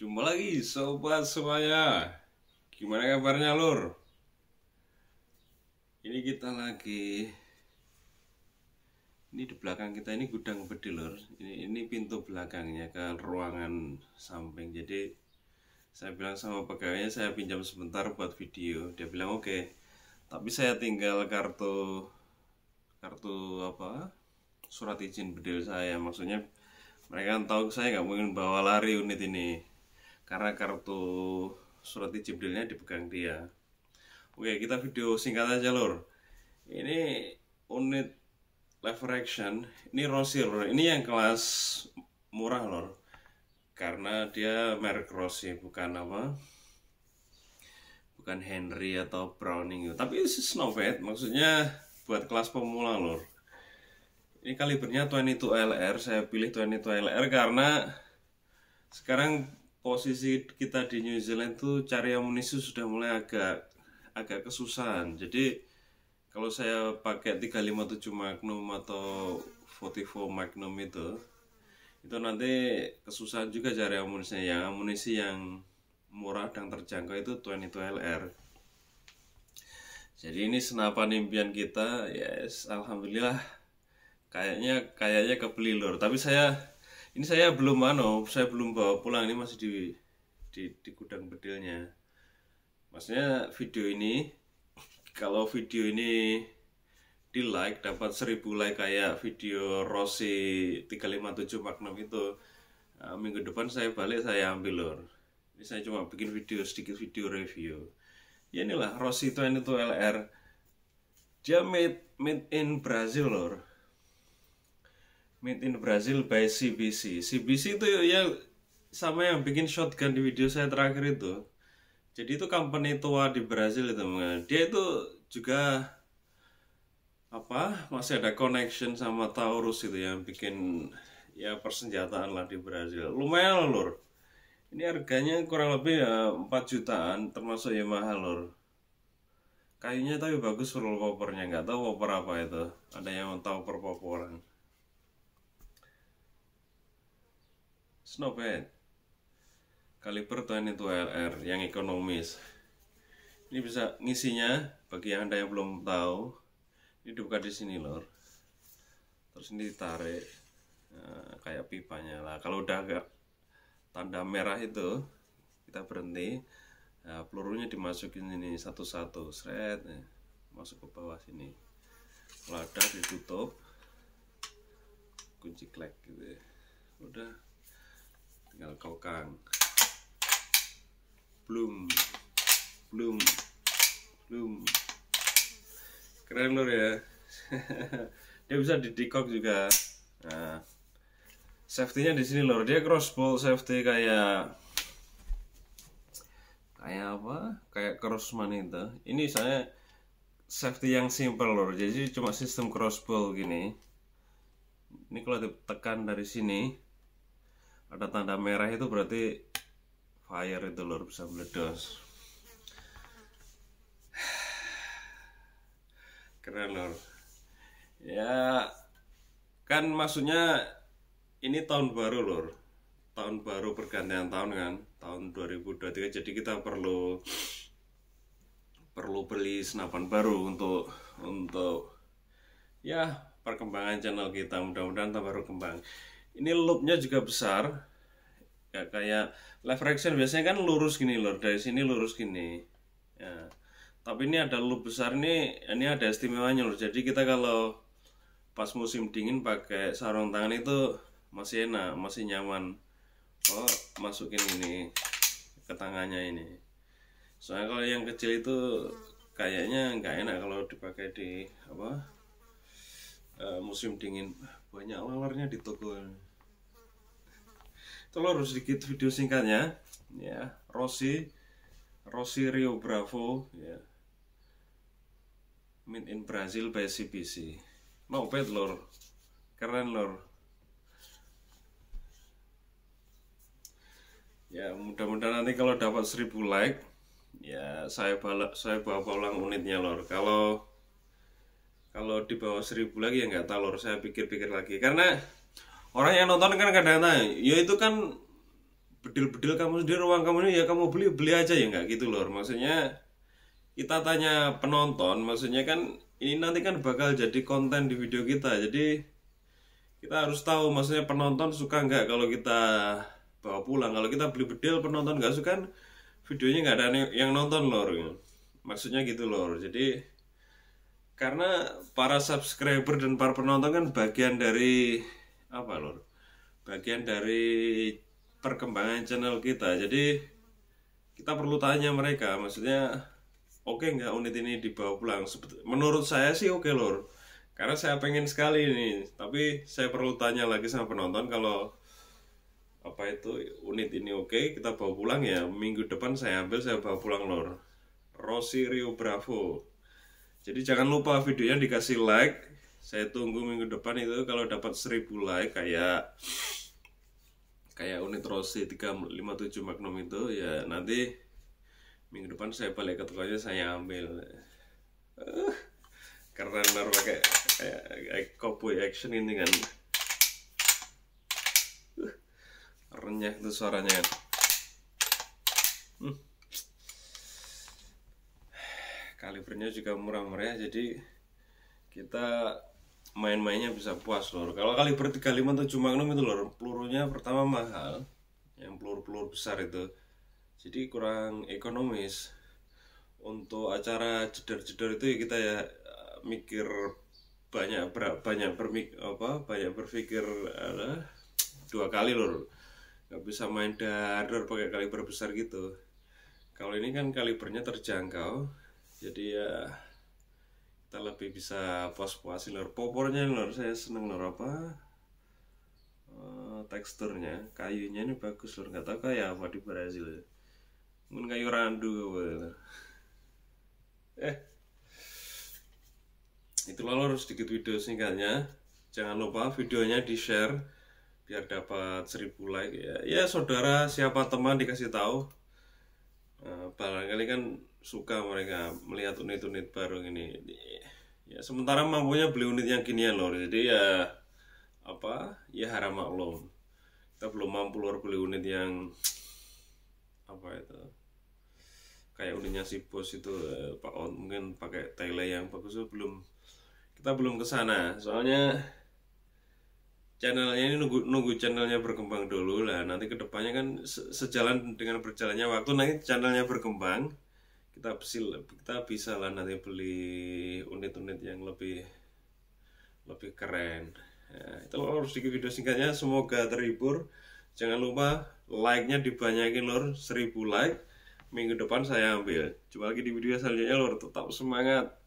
Jumpa lagi sobat semuanya Gimana kabarnya lur? Ini kita lagi Ini di belakang kita ini gudang bedil lur ini, ini pintu belakangnya ke ruangan samping Jadi saya bilang sama pegawainya saya pinjam sebentar buat video Dia bilang oke okay. Tapi saya tinggal kartu Kartu apa? Surat izin bedil saya Maksudnya mereka kan tahu saya nggak mungkin bawa lari unit ini karena kartu surat Jibrilnya dipegang dia oke kita video singkat aja lor ini unit lever action ini Rossi ini yang kelas murah lor karena dia merek Rossi bukan apa bukan Henry atau Browning gitu. tapi ini maksudnya buat kelas pemula lor ini kalibernya 22 LR saya pilih 22 LR karena sekarang posisi kita di New Zealand tuh cari amunisi sudah mulai agak agak kesusahan. Jadi kalau saya pakai 357 Magnum atau 44 Magnum itu itu nanti kesusahan juga cari amunisinya. Yang amunisi yang murah dan terjangkau itu 22 LR. Jadi ini senapan impian kita, yes, alhamdulillah. Kayaknya kayaknya kebeli lur, tapi saya ini saya belum mano saya belum bawa pulang ini masih di di, di gudang bedilnya maksudnya video ini kalau video ini di like dapat 1000 like kayak video Rossi 357 Magnum itu uh, minggu depan saya balik saya ambil lor ini saya cuma bikin video sedikit video review ya inilah Rossi 22 LR dia made made in Brazil lor Made in Brazil by CBC. CBC itu ya sama yang bikin shotgun di video saya terakhir itu. Jadi itu company tua di Brazil itu, dia itu juga apa masih ada connection sama Taurus itu yang bikin ya persenjataan lah di Brazil. Lumayan lur. Ini harganya kurang lebih ya 4 jutaan termasuk Yamaha lur. Kayunya tapi bagus roll popernya nggak tahu popor apa itu. Ada yang tahu per It's not bad. Kaliber Twin itu LR yang ekonomis. Ini bisa ngisinya bagi yang anda yang belum tahu. Ini dibuka di sini lor. Terus ini ditarik nah, kayak pipanya lah. Kalau udah agak tanda merah itu kita berhenti. Nah, pelurunya dimasukin ini satu-satu, seret, eh, masuk ke bawah sini. Lada ditutup, kunci klek gitu ya. Udah tinggal kokang belum belum belum keren lur ya dia bisa di juga nah safety-nya di sini lor dia crossbow safety kayak kayak apa kayak crossman itu ini saya safety yang simple lor jadi cuma sistem crossbow gini ini kalau ditekan dari sini ada tanda merah itu berarti fire itu luar bisa meledos keren lor ya kan maksudnya ini tahun baru lor, tahun baru pergantian tahun kan tahun 2023 jadi kita perlu perlu beli senapan baru untuk untuk ya perkembangan channel kita mudah-mudahan tambah berkembang ini loopnya juga besar ya, kayak left reaction biasanya kan lurus gini lor dari sini lurus gini ya. tapi ini ada loop besar nih ini ada istimewanya lor jadi kita kalau pas musim dingin pakai sarung tangan itu masih enak masih nyaman oh masukin ini ke tangannya ini soalnya kalau yang kecil itu kayaknya nggak enak kalau dipakai di apa uh, musim dingin banyak lalarnya di toko telur sedikit video singkatnya ya Rossi Rossi Rio Bravo ya made in Brazil by CBC no bad lor keren lor ya mudah-mudahan nanti kalau dapat 1000 like ya saya balik saya bawa pulang unitnya lor kalau kalau di bawah 1000 lagi ya nggak tahu lor saya pikir-pikir lagi karena orang yang nonton kan kadang nanya ya itu kan bedil-bedil kamu sendiri ruang kamu ini ya kamu beli beli aja ya nggak gitu loh maksudnya kita tanya penonton maksudnya kan ini nanti kan bakal jadi konten di video kita jadi kita harus tahu maksudnya penonton suka nggak kalau kita bawa pulang kalau kita beli bedil penonton nggak suka kan videonya nggak ada yang nonton lor gitu. maksudnya gitu loh, jadi karena para subscriber dan para penonton kan bagian dari apa lor bagian dari perkembangan channel kita jadi kita perlu tanya mereka maksudnya oke okay nggak unit ini dibawa pulang menurut saya sih oke okay, lor karena saya pengen sekali ini tapi saya perlu tanya lagi sama penonton kalau apa itu unit ini oke okay, kita bawa pulang ya minggu depan saya ambil saya bawa pulang lor Rosi Rio Bravo jadi jangan lupa videonya dikasih like saya tunggu minggu depan itu kalau dapat 1000 like kayak kayak unit Rossi 357 Magnum itu ya nanti minggu depan saya balik ke tokonya saya ambil eh, karena naruh pakai kayak, cowboy action ini kan eh, renyah tuh suaranya kan hmm. kalibernya juga murah-murah ya, jadi kita main-mainnya bisa puas lor kalau kaliber 35 cuma magnum itu lor pelurunya pertama mahal yang pelur pelur besar itu jadi kurang ekonomis untuk acara jedar-jedar itu ya kita ya eh, mikir banyak ber, banyak bermik apa banyak berpikir ada dua kali lor nggak bisa main dadar pakai kaliber besar gitu kalau ini kan kalibernya terjangkau jadi ya kita lebih bisa puas-puasin lor popornya lor saya seneng lor apa uh, teksturnya kayunya ini bagus lor nggak tahu kayak apa di Brazil ya. mungkin kayu randu eh itulah lor sedikit video singkatnya jangan lupa videonya di share biar dapat seribu like ya ya saudara siapa teman dikasih tahu uh, barangkali kan suka mereka melihat unit-unit baru ini ya sementara mampunya beli unit yang ya lor, jadi ya apa ya haram maklum kita belum mampu luar beli unit yang apa itu kayak unitnya si bos itu eh, pak on mungkin pakai tele yang bagus itu belum kita belum ke sana soalnya channelnya ini nunggu nunggu channelnya berkembang dulu lah nanti kedepannya kan sejalan dengan berjalannya waktu nanti channelnya berkembang kita bisa kita bisa lah nanti beli unit-unit yang lebih lebih keren ya, itu lor sedikit video singkatnya semoga terhibur jangan lupa like-nya dibanyakin lor 1000 like minggu depan saya ambil jumpa lagi di video selanjutnya lor tetap semangat